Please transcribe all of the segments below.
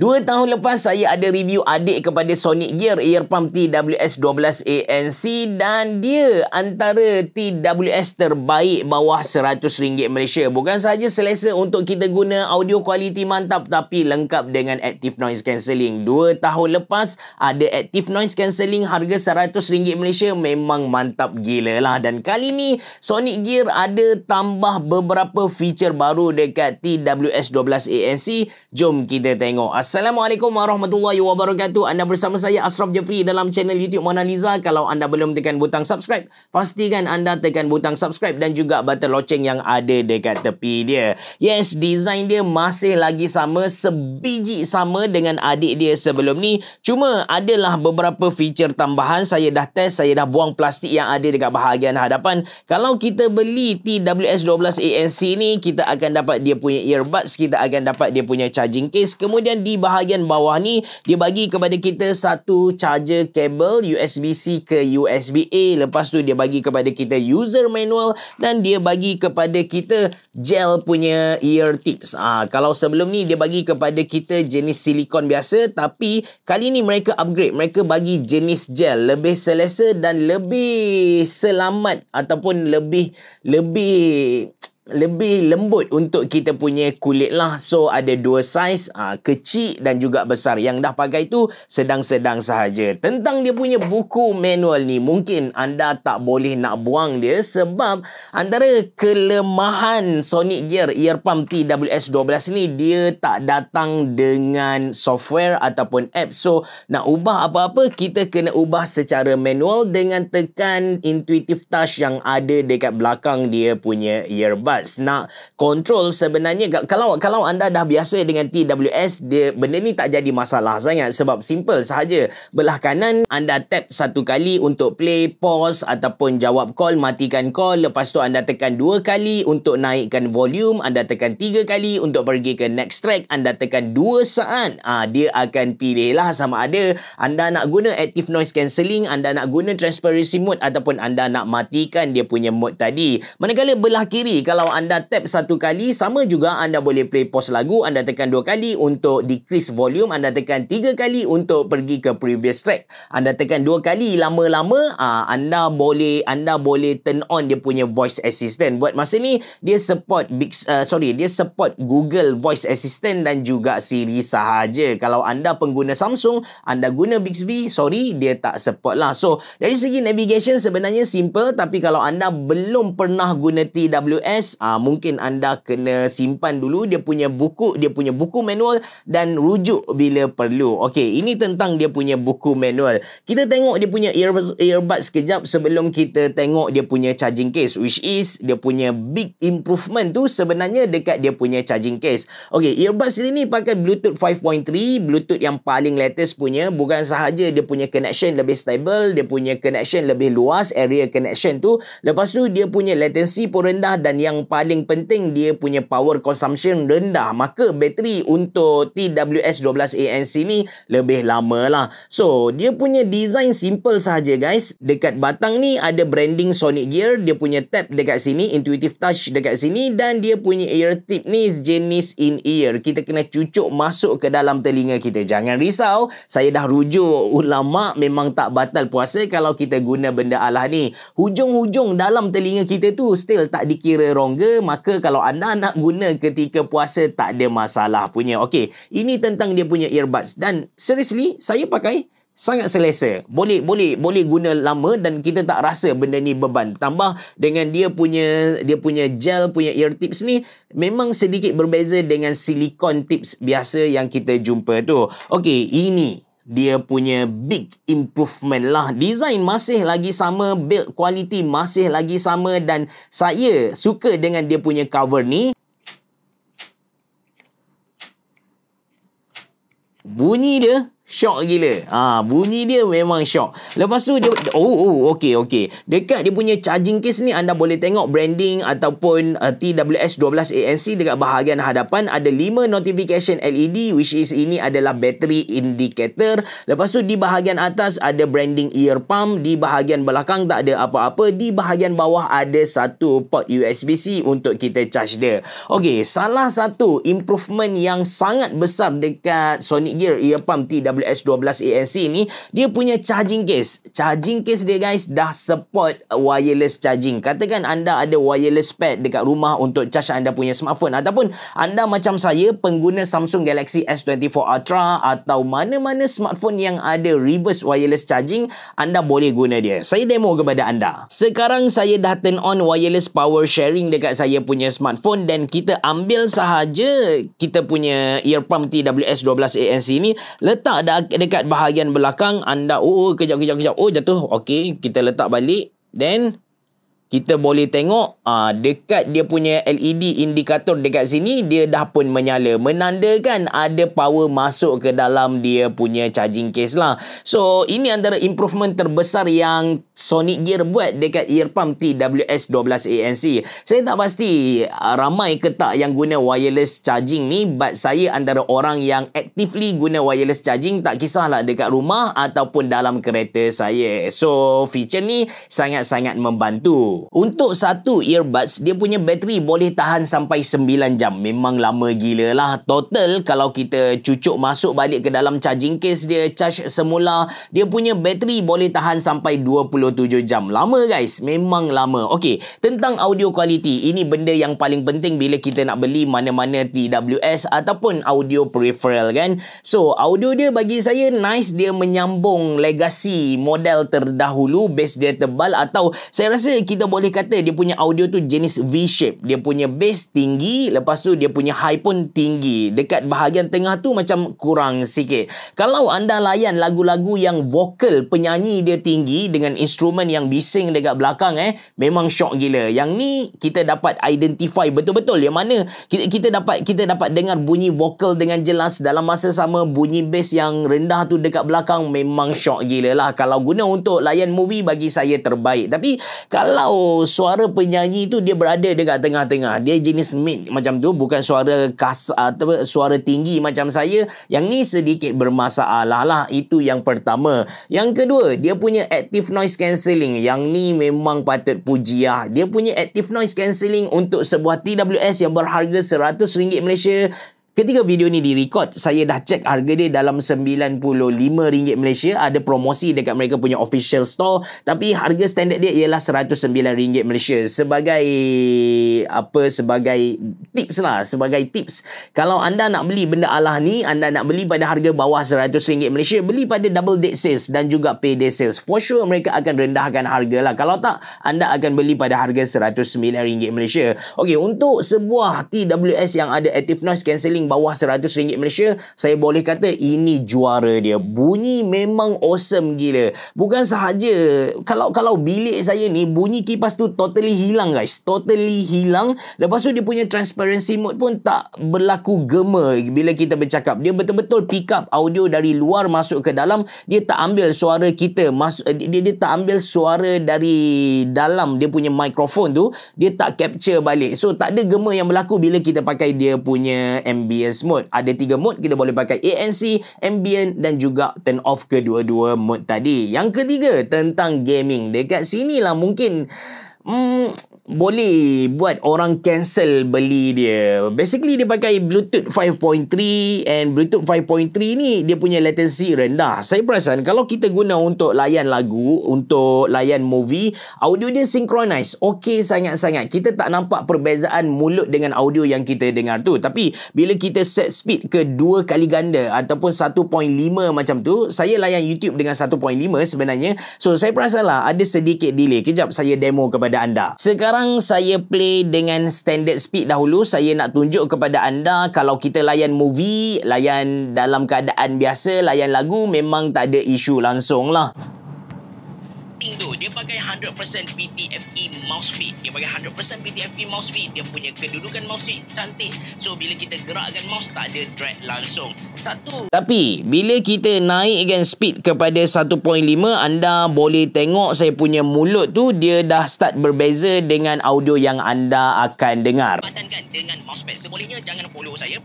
Dua tahun lepas, saya ada review adik kepada Sonic Gear Earpump TWS 12 ANC dan dia antara TWS terbaik bawah RM100 Malaysia. Bukan sahaja selesa untuk kita guna audio kualiti mantap tapi lengkap dengan Active Noise Cancelling. Dua tahun lepas, ada Active Noise Cancelling harga RM100 Malaysia memang mantap gila lah. Dan kali ni, Sonic Gear ada tambah beberapa feature baru dekat TWS 12 ANC. Jom kita tengok. Assalamualaikum warahmatullahi wabarakatuh. Anda bersama saya Asraf Jeffrey dalam channel YouTube Mona Lisa. Kalau anda belum tekan butang subscribe, pastikan anda tekan butang subscribe dan juga butang loceng yang ada dekat tepi dia. Yes, design dia masih lagi sama, sebiji sama dengan adik dia sebelum ni. Cuma adalah beberapa feature tambahan. Saya dah test, saya dah buang plastik yang ada dekat bahagian hadapan. Kalau kita beli TWS12 ANC ni, kita akan dapat dia punya earbuds, kita akan dapat dia punya charging case. Kemudian di di bahagian bawah ni dia bagi kepada kita satu charger kabel USB-C ke USB-A lepas tu dia bagi kepada kita user manual dan dia bagi kepada kita gel punya ear tips ha, kalau sebelum ni dia bagi kepada kita jenis silikon biasa tapi kali ni mereka upgrade mereka bagi jenis gel lebih selesa dan lebih selamat ataupun lebih lebih lebih lembut untuk kita punya kulit lah. So ada dua saiz, aa, ah, kecil dan juga besar. Yang dah pakai tu sedang-sedang sahaja. Tentang dia punya buku manual ni, mungkin anda tak boleh nak buang dia sebab antara kelemahan Sonic Gear Ear Pump TWS12 ni, dia tak datang dengan software ataupun app. So nak ubah apa-apa, kita kena ubah secara manual dengan tekan intuitive touch yang ada dekat belakang dia punya earbud buzz nak control sebenarnya kalau kalau anda dah biasa dengan TWS dia benda ni tak jadi masalah sangat sebab simple sahaja belah kanan anda tap satu kali untuk play pause ataupun jawab call matikan call lepas tu anda tekan dua kali untuk naikkan volume anda tekan tiga kali untuk pergi ke next track anda tekan dua saat ah dia akan pilih lah sama ada anda nak guna active noise cancelling anda nak guna transparency mode ataupun anda nak matikan dia punya mode tadi manakala belah kiri kalau kalau anda tap satu kali, sama juga anda boleh play pause lagu, anda tekan dua kali untuk decrease volume, anda tekan tiga kali untuk pergi ke previous track. Anda tekan dua kali lama-lama, ah, anda boleh anda boleh turn on dia punya voice assistant. Buat masa ni, dia support big, uh, ah, sorry, dia support Google Voice Assistant dan juga Siri sahaja. Kalau anda pengguna Samsung, anda guna Bixby, sorry, dia tak support lah. So, dari segi navigation sebenarnya simple tapi kalau anda belum pernah guna TWS uh, mungkin anda kena simpan dulu dia punya buku dia punya buku manual dan rujuk bila perlu okey ini tentang dia punya buku manual kita tengok dia punya earbud earbuds kejap sebelum kita tengok dia punya charging case which is dia punya big improvement tu sebenarnya dekat dia punya charging case okey earbud sini ni pakai bluetooth 5.3 bluetooth yang paling latest punya bukan sahaja dia punya connection lebih stable dia punya connection lebih luas area connection tu lepas tu dia punya latency pun rendah dan yang paling penting dia punya power consumption rendah maka bateri untuk TWS 12ANC ni lebih lama lah so dia punya design simple sahaja guys dekat batang ni ada branding sonic gear dia punya tap dekat sini intuitive touch dekat sini dan dia punya ear tip ni jenis in ear kita kena cucuk masuk ke dalam telinga kita jangan risau saya dah rujuk ulama memang tak batal puasa kalau kita guna benda alah ni hujung-hujung dalam telinga kita tu still tak dikira rong longer maka kalau anda nak guna ketika puasa tak ada masalah punya okey ini tentang dia punya earbuds dan seriously saya pakai sangat selesa. Boleh boleh boleh guna lama dan kita tak rasa benda ni beban. Tambah dengan dia punya dia punya gel punya ear tips ni memang sedikit berbeza dengan silikon tips biasa yang kita jumpa tu. Okey, ini dia punya big improvement lah. Design masih lagi sama, build quality masih lagi sama dan saya suka dengan dia punya cover ni. Bunyi dia Shock gila. Ha, bunyi dia memang shock. Lepas tu dia, oh, oh okay, okay. Dekat dia punya charging case ni, anda boleh tengok branding ataupun uh, TWS 12 ANC dekat bahagian hadapan. Ada 5 notification LED which is ini adalah battery indicator. Lepas tu di bahagian atas ada branding ear pump. Di bahagian belakang tak ada apa-apa. Di bahagian bawah ada satu port USB-C untuk kita charge dia. Okay, salah satu improvement yang sangat besar dekat Sonic Gear ear pump TWS AWS 12 ANC ni dia punya charging case charging case dia guys dah support uh, wireless charging katakan anda ada wireless pad dekat rumah untuk charge anda punya smartphone ataupun anda macam saya pengguna Samsung Galaxy S24 Ultra atau mana-mana smartphone yang ada reverse wireless charging anda boleh guna dia saya demo kepada anda sekarang saya dah turn on wireless power sharing dekat saya punya smartphone dan kita ambil sahaja kita punya earpump TWS 12 ANC ni letak dah dekat bahagian belakang anda oh, oh kejap kejap kejap oh jatuh okey kita letak balik then kita boleh tengok uh, dekat dia punya LED indikator dekat sini dia dah pun menyala menandakan ada power masuk ke dalam dia punya charging case lah so ini antara improvement terbesar yang Sonic Gear buat dekat ear pump TWS 12ANC saya tak pasti uh, ramai ke tak yang guna wireless charging ni but saya antara orang yang actively guna wireless charging tak kisahlah dekat rumah ataupun dalam kereta saya so feature ni sangat-sangat membantu untuk satu earbuds, dia punya bateri boleh tahan sampai 9 jam. Memang lama gila lah. Total, kalau kita cucuk masuk balik ke dalam charging case dia, charge semula, dia punya bateri boleh tahan sampai 27 jam. Lama guys, memang lama. Okey, tentang audio quality, ini benda yang paling penting bila kita nak beli mana-mana TWS ataupun audio peripheral kan. So, audio dia bagi saya nice, dia menyambung legasi model terdahulu, base dia tebal atau saya rasa kita boleh kata dia punya audio tu jenis V shape. Dia punya bass tinggi, lepas tu dia punya high pun tinggi. Dekat bahagian tengah tu macam kurang sikit. Kalau anda layan lagu-lagu yang vokal penyanyi dia tinggi dengan instrumen yang bising dekat belakang eh, memang shock gila. Yang ni kita dapat identify betul-betul yang mana kita, kita dapat kita dapat dengar bunyi vokal dengan jelas dalam masa sama bunyi bass yang rendah tu dekat belakang memang shock gila lah. Kalau guna untuk layan movie bagi saya terbaik. Tapi kalau suara penyanyi tu dia berada dekat tengah-tengah. Dia jenis mid macam tu, bukan suara kas atau suara tinggi macam saya. Yang ni sedikit bermasalah lah. Itu yang pertama. Yang kedua, dia punya active noise cancelling. Yang ni memang patut pujiah. Dia punya active noise cancelling untuk sebuah TWS yang berharga RM100 Malaysia Ketika video ni direcord, saya dah cek harga dia dalam RM95 Malaysia. Ada promosi dekat mereka punya official store. Tapi harga standard dia ialah RM109 Malaysia. Sebagai apa, sebagai tips lah. Sebagai tips. Kalau anda nak beli benda Allah ni, anda nak beli pada harga bawah RM100 Malaysia, beli pada double date sales dan juga payday sales. For sure mereka akan rendahkan harga lah. Kalau tak, anda akan beli pada harga RM109 Malaysia. Okay, untuk sebuah TWS yang ada active noise cancelling earning bawah RM100 Malaysia, saya boleh kata ini juara dia. Bunyi memang awesome gila. Bukan sahaja kalau kalau bilik saya ni bunyi kipas tu totally hilang guys. Totally hilang. Lepas tu dia punya transparency mode pun tak berlaku gema bila kita bercakap. Dia betul-betul pick up audio dari luar masuk ke dalam. Dia tak ambil suara kita masuk eh, dia, dia tak ambil suara dari dalam dia punya microphone tu. Dia tak capture balik. So tak ada gema yang berlaku bila kita pakai dia punya MB ambience mode. Ada tiga mode kita boleh pakai ANC, ambient dan juga turn off kedua-dua mode tadi. Yang ketiga tentang gaming. Dekat sinilah mungkin Hmm, boleh buat orang cancel beli dia. Basically dia pakai Bluetooth 5.3 and Bluetooth 5.3 ni dia punya latency rendah. Saya perasan kalau kita guna untuk layan lagu, untuk layan movie, audio dia synchronize. Okey sangat-sangat. Kita tak nampak perbezaan mulut dengan audio yang kita dengar tu. Tapi bila kita set speed ke dua kali ganda ataupun 1.5 macam tu, saya layan YouTube dengan 1.5 sebenarnya. So saya perasan lah ada sedikit delay. Kejap saya demo kepada anda. Sekarang sekarang saya play dengan standard speed dahulu. Saya nak tunjuk kepada anda kalau kita layan movie, layan dalam keadaan biasa, layan lagu memang tak ada isu langsung lah gaming tu dia pakai 100% PTFE mouse feed dia pakai 100% PTFE mouse feed dia punya kedudukan mouse feed cantik so bila kita gerakkan mouse tak ada drag langsung satu tapi bila kita naikkan speed kepada 1.5 anda boleh tengok saya punya mulut tu dia dah start berbeza dengan audio yang anda akan dengar kan dengan mousepad sebolehnya jangan follow saya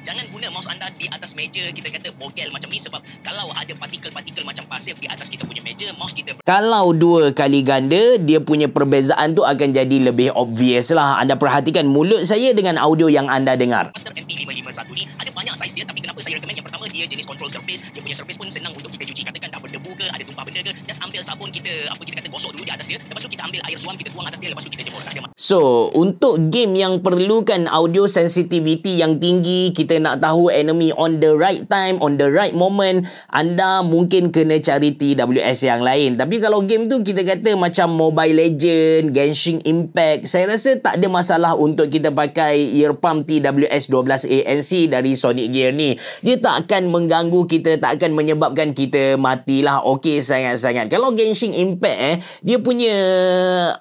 jangan guna mouse anda di atas meja kita kata bogel macam ni sebab kalau ada partikel-partikel macam pasir di atas kita punya meja mouse kita kalau dua kali ganda dia punya perbezaan tu akan jadi lebih obvious lah anda perhatikan mulut saya dengan audio yang anda dengar Master MP551 ni ada banyak saiz dia tapi kenapa saya recommend yang pertama dia jenis control surface dia punya surface pun senang untuk kita cuci katakan dah berdebu ke ada tumpah benda ke just ambil sabun kita apa kita kata gosok dulu di atas dia lepas tu kita ambil air suam kita tuang atas dia lepas tu kita jemur so untuk game yang perlukan audio sensitivity yang tinggi kita kita nak tahu enemy on the right time, on the right moment, anda mungkin kena cari TWS yang lain. Tapi kalau game tu kita kata macam Mobile Legend, Genshin Impact, saya rasa tak ada masalah untuk kita pakai ear pump TWS 12 ANC dari Sonic Gear ni. Dia tak akan mengganggu kita, tak akan menyebabkan kita matilah okey sangat-sangat. Kalau Genshin Impact eh, dia punya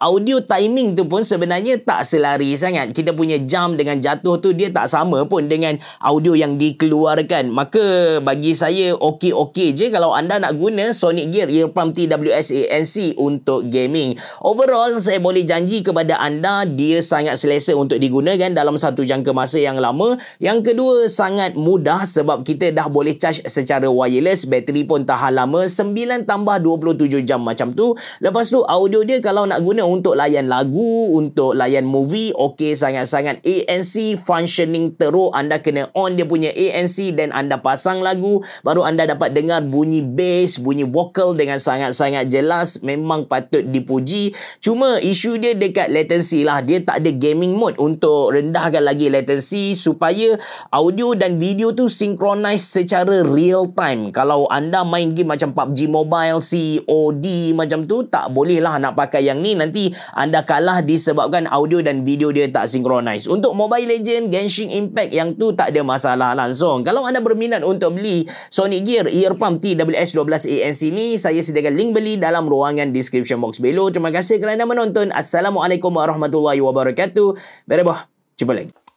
audio timing tu pun sebenarnya tak selari sangat. Kita punya jump dengan jatuh tu dia tak sama pun dengan audio yang dikeluarkan. Maka bagi saya okey-okey je kalau anda nak guna Sonic Gear Earpump TWS-ANC untuk gaming. Overall, saya boleh janji kepada anda dia sangat selesa untuk digunakan dalam satu jangka masa yang lama. Yang kedua, sangat mudah sebab kita dah boleh charge secara wireless. Bateri pun tahan lama. 9 tambah 27 jam macam tu. Lepas tu, audio dia kalau nak guna untuk layan lagu, untuk layan movie, okey sangat-sangat. ANC functioning teruk. Anda kena on dia punya ANC dan anda pasang lagu baru anda dapat dengar bunyi bass bunyi vokal dengan sangat-sangat jelas memang patut dipuji cuma isu dia dekat latency lah dia tak ada gaming mode untuk rendahkan lagi latency supaya audio dan video tu synchronize secara real time kalau anda main game macam PUBG Mobile COD macam tu tak boleh lah nak pakai yang ni nanti anda kalah disebabkan audio dan video dia tak synchronize untuk Mobile Legend Genshin Impact yang tu tak ada ada masalah langsung. Kalau anda berminat untuk beli Sony Gear Ear Pump TWS 12 ANC ni, saya sediakan link beli dalam ruangan description box below. Terima kasih kerana menonton. Assalamualaikum warahmatullahi wabarakatuh. Berapa? Jumpa lagi.